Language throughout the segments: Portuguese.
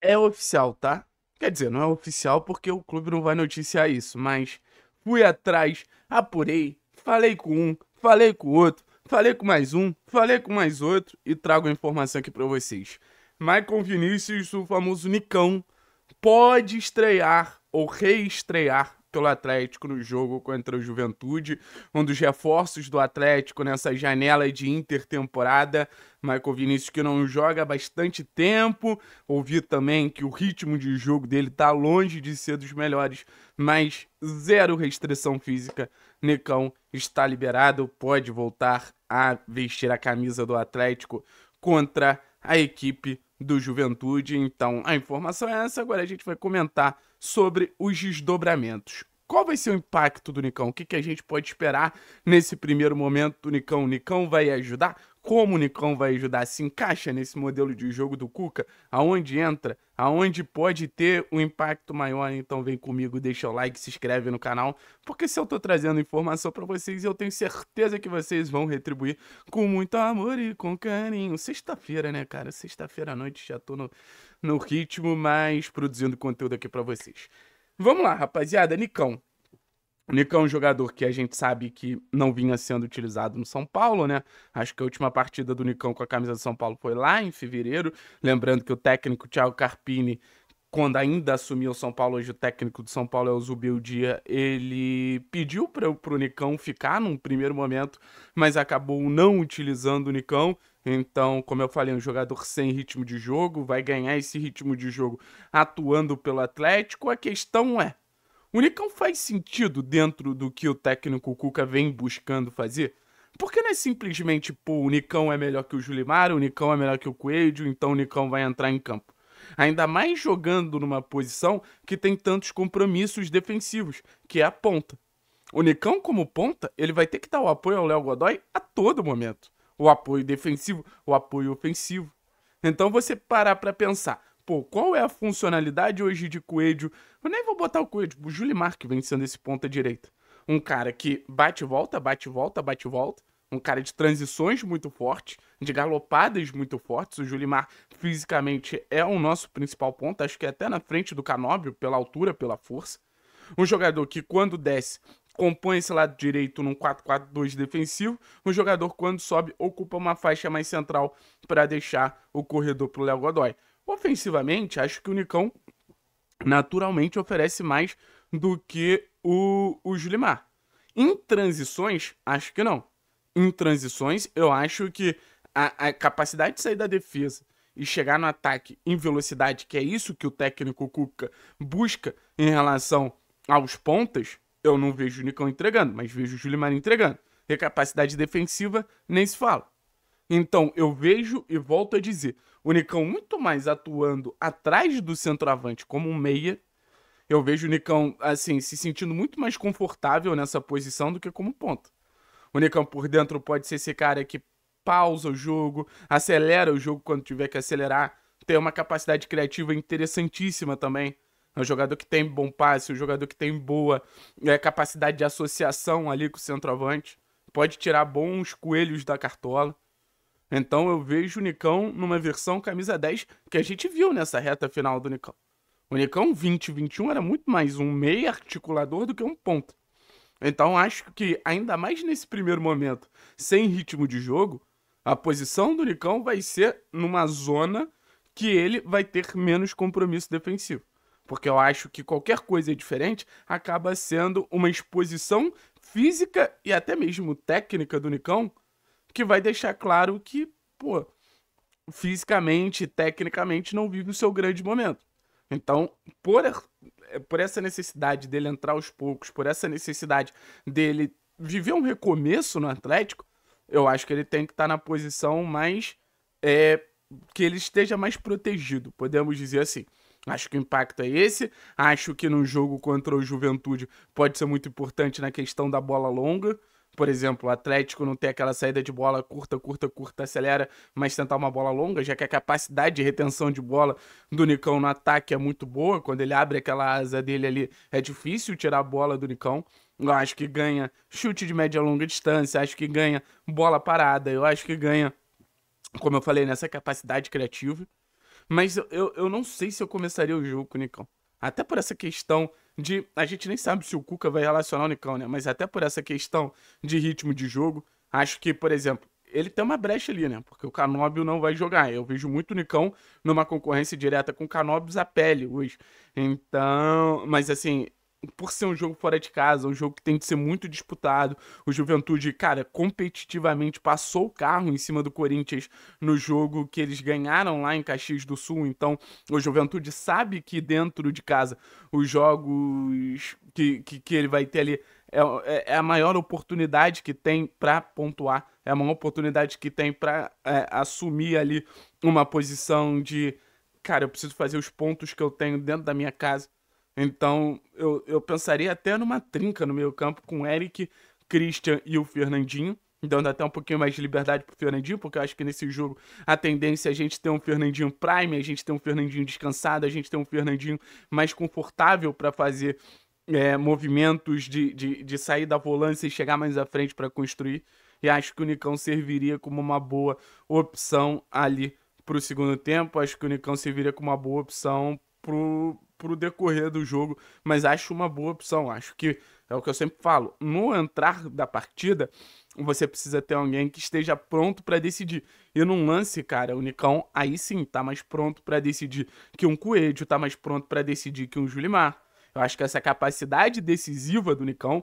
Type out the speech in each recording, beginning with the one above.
é oficial, tá? Quer dizer, não é oficial porque o clube não vai noticiar isso, mas fui atrás, apurei, falei com um, falei com outro, falei com mais um, falei com mais outro e trago a informação aqui para vocês. Michael Vinícius, o famoso Nicão, pode estrear ou reestrear pelo Atlético no jogo contra o Juventude, um dos reforços do Atlético nessa janela de intertemporada. Michael Vinícius que não joga há bastante tempo. Ouvi também que o ritmo de jogo dele está longe de ser dos melhores, mas zero restrição física. Necão está liberado, pode voltar a vestir a camisa do Atlético contra a equipe do Juventude. Então, a informação é essa. Agora a gente vai comentar sobre os desdobramentos. Qual vai ser o impacto do Nicão? O que, que a gente pode esperar nesse primeiro momento do Nicão? O Nicão vai ajudar? como o Nicão vai ajudar, se encaixa nesse modelo de jogo do Cuca, aonde entra, aonde pode ter um impacto maior. Então vem comigo, deixa o like, se inscreve no canal, porque se eu tô trazendo informação para vocês, eu tenho certeza que vocês vão retribuir com muito amor e com carinho. Sexta-feira, né, cara? Sexta-feira à noite já tô no, no ritmo, mas produzindo conteúdo aqui para vocês. Vamos lá, rapaziada, Nicão. O Nico é um jogador que a gente sabe que não vinha sendo utilizado no São Paulo, né? Acho que a última partida do Nicão com a camisa do São Paulo foi lá em fevereiro. Lembrando que o técnico Thiago Carpini, quando ainda assumiu o São Paulo, hoje o técnico do São Paulo é o Zubildia, ele pediu para o Nicão ficar num primeiro momento, mas acabou não utilizando o Nicão. Então, como eu falei, é um jogador sem ritmo de jogo vai ganhar esse ritmo de jogo atuando pelo Atlético. A questão é, o Nicão faz sentido dentro do que o técnico Cuca vem buscando fazer? Porque não é simplesmente, pô, o Nicão é melhor que o Julimar, o Nicão é melhor que o Coelho, então o Nicão vai entrar em campo. Ainda mais jogando numa posição que tem tantos compromissos defensivos, que é a ponta. O Nicão, como ponta, ele vai ter que dar o apoio ao Léo Godoy a todo momento. O apoio defensivo, o apoio ofensivo. Então você parar para pensar, pô, qual é a funcionalidade hoje de Coelho? Eu nem vou botar o Coelho, tipo, o Julimar que vem sendo esse ponta direita. Um cara que bate volta, bate volta, bate volta. Um cara de transições muito forte, de galopadas muito fortes. O Julimar fisicamente é o nosso principal ponto, acho que é até na frente do Canóbio, pela altura, pela força. Um jogador que quando desce compõe esse lado direito num 4-4-2 defensivo. Um jogador, quando sobe, ocupa uma faixa mais central para deixar o corredor para o Léo Godoy. Ofensivamente, acho que o Nicão naturalmente oferece mais do que o, o Julimar. Em transições, acho que não. Em transições, eu acho que a, a capacidade de sair da defesa e chegar no ataque em velocidade, que é isso que o técnico Cuca busca em relação aos pontas, eu não vejo o Nicão entregando, mas vejo o Julimar entregando. E capacidade defensiva nem se fala. Então, eu vejo e volto a dizer, o Nicão muito mais atuando atrás do centroavante como um meia. Eu vejo o Nicão, assim, se sentindo muito mais confortável nessa posição do que como ponta. O Nicão por dentro pode ser esse cara que pausa o jogo, acelera o jogo quando tiver que acelerar, tem uma capacidade criativa interessantíssima também. É um jogador que tem bom passe, um jogador que tem boa é, capacidade de associação ali com o centroavante. Pode tirar bons coelhos da cartola. Então eu vejo o Nicão numa versão camisa 10 que a gente viu nessa reta final do Nicão. O Nicão 20-21 era muito mais um meio articulador do que um ponto. Então acho que, ainda mais nesse primeiro momento, sem ritmo de jogo, a posição do Nicão vai ser numa zona que ele vai ter menos compromisso defensivo. Porque eu acho que qualquer coisa diferente acaba sendo uma exposição física e até mesmo técnica do Nicão que vai deixar claro que, pô, fisicamente, tecnicamente, não vive o seu grande momento. Então, por, é, por essa necessidade dele entrar aos poucos, por essa necessidade dele viver um recomeço no Atlético, eu acho que ele tem que estar tá na posição mais. É, que ele esteja mais protegido, podemos dizer assim. Acho que o impacto é esse. Acho que num jogo contra o Juventude pode ser muito importante na questão da bola longa por exemplo, o Atlético não ter aquela saída de bola curta, curta, curta, acelera, mas tentar uma bola longa, já que a capacidade de retenção de bola do Nicão no ataque é muito boa. Quando ele abre aquela asa dele ali, é difícil tirar a bola do Nicão. Eu acho que ganha chute de média longa distância, acho que ganha bola parada, eu acho que ganha, como eu falei, nessa capacidade criativa. Mas eu, eu não sei se eu começaria o jogo com o Nicão. Até por essa questão de. A gente nem sabe se o Cuca vai relacionar o Nicão, né? Mas até por essa questão de ritmo de jogo, acho que, por exemplo, ele tem uma brecha ali, né? Porque o Canóbio não vai jogar. Eu vejo muito o Nicão numa concorrência direta com o Canóbio a pele hoje. Então. Mas assim, por ser um jogo fora de casa, um jogo que tem que ser muito disputado, o Juventude, cara, competitivamente passou o carro em cima do Corinthians no jogo que eles ganharam lá em Caxias do Sul. Então, o Juventude sabe que dentro de casa os jogos que, que, que ele vai ter ali é, é, é a maior oportunidade que tem para pontuar, é a maior oportunidade que tem para é, assumir ali uma posição de, cara, eu preciso fazer os pontos que eu tenho dentro da minha casa então, eu, eu pensaria até numa trinca no meio campo com o Eric, Christian e o Fernandinho. Dando até um pouquinho mais de liberdade pro Fernandinho, porque eu acho que nesse jogo a tendência é a gente ter um Fernandinho prime, a gente ter um Fernandinho descansado, a gente ter um Fernandinho mais confortável para fazer é, movimentos de, de, de sair da volância e chegar mais à frente para construir. E acho que o Nicão serviria como uma boa opção ali pro segundo tempo. Acho que o Nicão serviria como uma boa opção pro, pro decorrer do jogo, mas acho uma boa opção. Acho que é o que eu sempre falo. No entrar da partida, você precisa ter alguém que esteja pronto para decidir. E num lance, cara, o Nicão aí sim tá mais pronto para decidir que um Coelho, tá mais pronto para decidir que um Julimar. Eu acho que essa capacidade decisiva do Nicão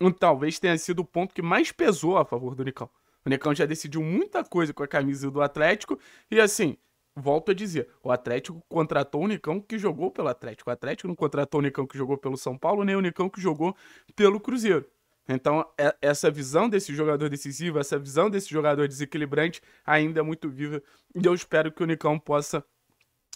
hum, talvez tenha sido o ponto que mais pesou a favor do Nicão. O Nicão já decidiu muita coisa com a camisa do Atlético e assim, volto a dizer, o Atlético contratou o Nicão que jogou pelo Atlético. O Atlético não contratou o Nicão que jogou pelo São Paulo, nem o Nicão que jogou pelo Cruzeiro. Então, é, essa visão desse jogador decisivo, essa visão desse jogador desequilibrante ainda é muito viva. E eu espero que o Nicão possa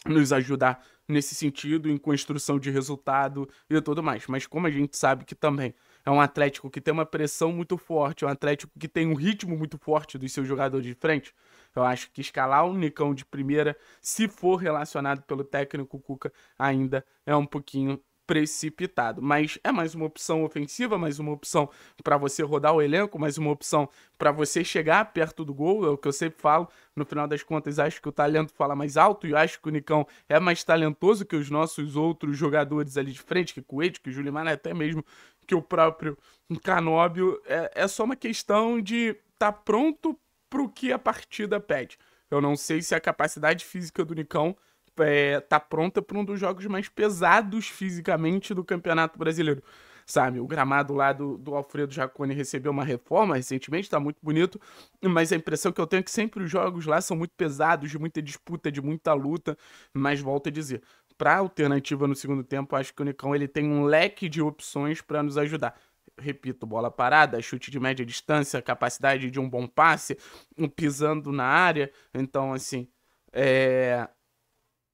nos ajudar nesse sentido, em construção de resultado e tudo mais. Mas como a gente sabe que também é um Atlético que tem uma pressão muito forte, é um Atlético que tem um ritmo muito forte dos seus jogadores de frente, eu acho que escalar o Nicão de primeira, se for relacionado pelo técnico Cuca, ainda é um pouquinho precipitado. Mas é mais uma opção ofensiva, mais uma opção para você rodar o elenco, mais uma opção para você chegar perto do gol. É o que eu sempre falo. No final das contas, acho que o talento fala mais alto e acho que o Nicão é mais talentoso que os nossos outros jogadores ali de frente, que Coelho, que o Julimar, até mesmo que o próprio Canóbio. É, é só uma questão de estar tá pronto pro que a partida pede. Eu não sei se a capacidade física do Nicão é, tá pronta para um dos jogos mais pesados fisicamente do Campeonato Brasileiro. Sabe, o gramado lá do, do Alfredo Jacone recebeu uma reforma recentemente, tá muito bonito, mas a impressão que eu tenho é que sempre os jogos lá são muito pesados, de muita disputa, de muita luta, mas volto a dizer, para alternativa no segundo tempo, acho que o Nicão ele tem um leque de opções para nos ajudar repito, bola parada, chute de média distância, capacidade de um bom passe, um pisando na área. Então, assim. É...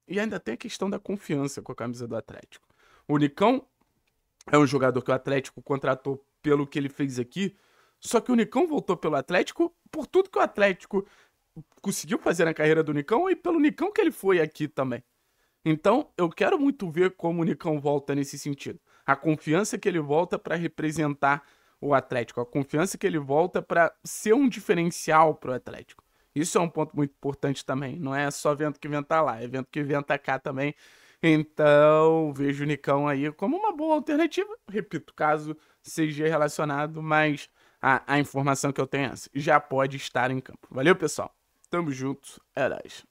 E ainda tem a questão da confiança com a camisa do Atlético. O Nicão é um jogador que o Atlético contratou pelo que ele fez aqui. Só que o Nicão voltou pelo Atlético por tudo que o Atlético conseguiu fazer na carreira do Nicão e pelo Nicão que ele foi aqui também. Então, eu quero muito ver como o Nicão volta nesse sentido a confiança que ele volta para representar o Atlético, a confiança que ele volta para ser um diferencial para o Atlético. Isso é um ponto muito importante também. Não é só vento que venta lá, é vento que venta cá também. Então, vejo o Nicão aí como uma boa alternativa. Repito, caso seja relacionado, mas a, a informação que eu tenho é essa. Já pode estar em campo. Valeu, pessoal. Tamo junto. É nóis.